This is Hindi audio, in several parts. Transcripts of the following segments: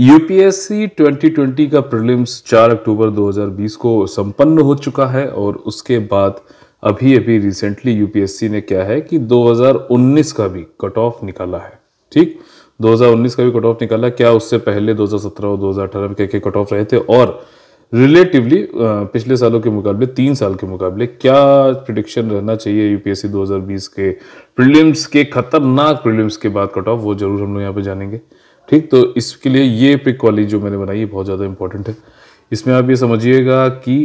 यूपीएससी 2020 का प्रीलिम्स 4 अक्टूबर 2020 को संपन्न हो चुका है और उसके बाद अभी अभी रिसेंटली यूपीएससी ने क्या है कि 2019 का भी कट ऑफ निकाला है ठीक 2019 का भी कट ऑफ निकाला क्या उससे पहले 2017 और 2018 के, के कट ऑफ रहे थे और रिलेटिवली पिछले सालों के मुकाबले तीन साल के मुकाबले क्या प्रिडिक्शन रहना चाहिए यूपीएससी 2020 के प्रीलिम्स के खतरनाक प्रीलिम्स के बाद कट ऑफ वो जरूर हम लोग यहाँ पे जानेंगे ठीक तो इसके लिए ये पिक वाली जो मैंने बनाई है बहुत ज़्यादा इंपॉर्टेंट है इसमें आप ये समझिएगा कि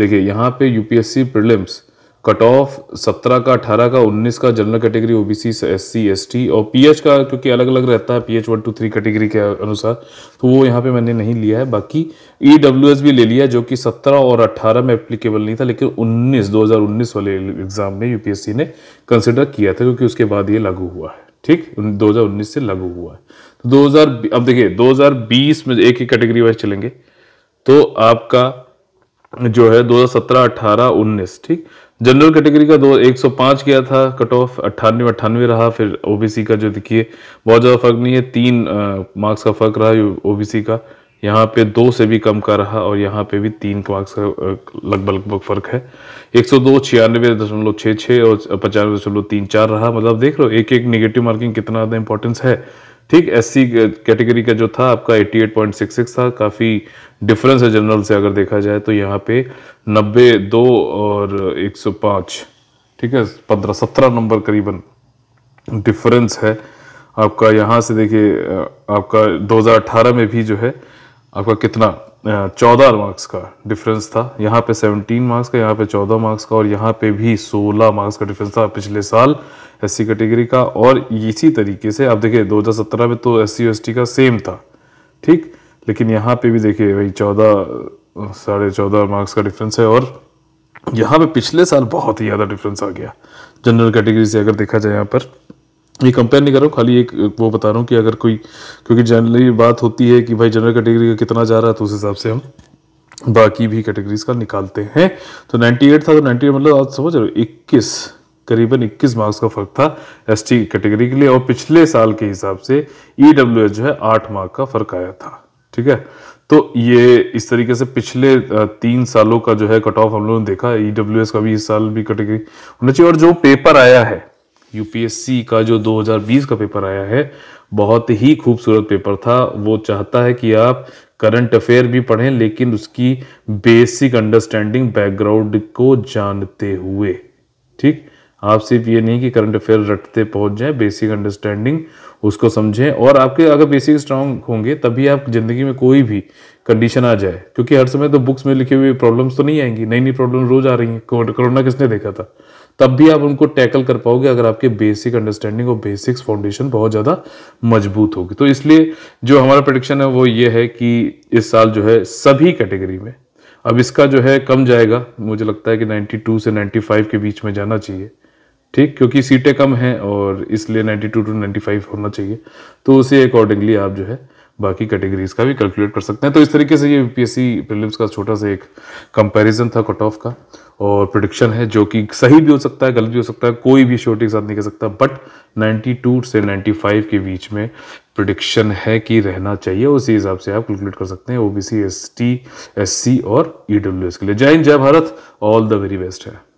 देखिए यहाँ पे यूपीएससी प्रिलिम्स कट ऑफ सत्रह का अठारह का उन्नीस का general category OBC S C S T और पीएच का क्योंकि अलग अलग रहता है PH one two three category के अनुसार तो वो यहाँ पे मैंने नहीं लिया है बाकी ई डब्ल्यू एस भी ले लिया जो कि सत्रह और अट्ठारह में एप्लीकेबल नहीं था लेकिन उन्नीस दो हज़ार उन्नीस वाले एग्ज़ाम में यूपीएससी ने कंसिडर किया था क्योंकि उसके बाद ये लागू हुआ है ठीक 2019 से लागू हुआ है तो 2000 अब देखिए 2020 में एक ही कैटेगरी वाइज चलेंगे तो आपका जो है 2017 18 19 ठीक जनरल कैटेगरी का दो पांच गया था कट ऑफ अट्ठानवे अट्ठानवे रहा फिर ओबीसी का जो देखिए बहुत ज़्यादा फर्क नहीं है तीन मार्क्स का फर्क रहा ओबीसी का यहाँ पे दो से भी कम का रहा और यहाँ पे भी तीन मार्क्स का लगभग लगभग फर्क है एक सौ दो छियानवे दशमलव छः छः और पचानवे दशमलव तीन चार रहा मतलब देख लो एक एक नेगेटिव मार्किंग कितना ज़्यादा इंपॉर्टेंस है ठीक एस कैटेगरी का जो था आपका एट्टी एट पॉइंट सिक्स था काफ़ी डिफरेंस है जनरल से अगर देखा जाए तो यहाँ पे नब्बे दो और एक सौ पाँच ठीक है पंद्रह सत्रह नंबर करीबन डिफरेंस है आपका यहाँ से देखिए आपका 2018 में भी जो है आपका कितना चौदह मार्क्स का डिफरेंस था यहाँ पे सेवनटीन मार्क्स का यहाँ पे चौदह मार्क्स का और यहाँ पे भी सोलह मार्क्स का डिफरेंस था पिछले साल एस कैटेगरी का और इसी तरीके से आप देखिए 2017 में तो एस सी का सेम था ठीक लेकिन यहाँ पे भी देखिए भाई चौदह साढ़े चौदह मार्क्स का डिफरेंस है और यहाँ पे पिछले साल बहुत ही ज़्यादा डिफरेंस आ गया जनरल कैटेगरी से अगर देखा जाए यहाँ पर ये कंपेयर नहीं कर रहा हूँ खाली एक वो बता रहा हूँ कि अगर कोई क्योंकि जनरली बात होती है कि भाई जनरल कैटेगरी का कितना जा रहा है तो उस हिसाब से हम बाकी भी कैटेगरीज का निकालते हैं तो 98 था तो 98 मतलब आप समझ रहे हो 21 करीबन 21 मार्क्स का फर्क था एस कैटेगरी के लिए और पिछले साल के हिसाब से ई e जो है आठ मार्क का फर्क आया था ठीक है तो ये इस तरीके से पिछले तीन सालों का जो है कट ऑफ हम लोगों ने देखा ई e का भी इस साल भी कैटेगरी होना चाहिए और जो पेपर आया है यूपीएससी का जो 2020 का पेपर आया है बहुत ही खूबसूरत पेपर था वो चाहता है कि आप करंट अफेयर भी पढ़ें लेकिन उसकी बेसिक अंडरस्टैंडिंग बैकग्राउंड को जानते हुए ठीक आप सिर्फ ये नहीं कि करंट अफेयर रटते पहुंच जाए बेसिक अंडरस्टैंडिंग उसको समझें और आपके अगर बेसिक स्ट्रांग होंगे तभी आप ज़िंदगी में कोई भी कंडीशन आ जाए क्योंकि हर समय तो बुक्स में लिखे हुए प्रॉब्लम्स तो नहीं आएंगी नई नई प्रॉब्लम रोज़ आ रही हैं कोरोना किसने देखा था तब भी आप उनको टैकल कर पाओगे अगर आपके बेसिक अंडरस्टैंडिंग और बेसिक्स फाउंडेशन बहुत ज़्यादा मजबूत होगी तो इसलिए जो हमारा प्रडिक्शन है वो ये है कि इस साल जो है सभी कैटेगरी में अब इसका जो है कम जाएगा मुझे लगता है कि 92 से 95 के बीच में जाना चाहिए ठीक क्योंकि सीटें कम हैं और इसलिए 92 टू 95 होना चाहिए तो उसी अकॉर्डिंगली आप जो है बाकी कैटेगरीज का भी कैलकुलेट कर सकते हैं तो इस तरीके से ये यूपीएससी प्रीलिम्स का छोटा सा एक कंपैरिजन था कट ऑफ का और प्रोडिक्शन है जो कि सही भी हो सकता है गलत भी हो सकता है कोई भी श्योरिटी के साथ नहीं कह सकता बट 92 से 95 के बीच में प्रोडिक्शन है कि रहना चाहिए उसी हिसाब से आप कैलकुलेट कर सकते हैं टी एस सी और एस e के लिए जय हिंद जय Bharat all the very best है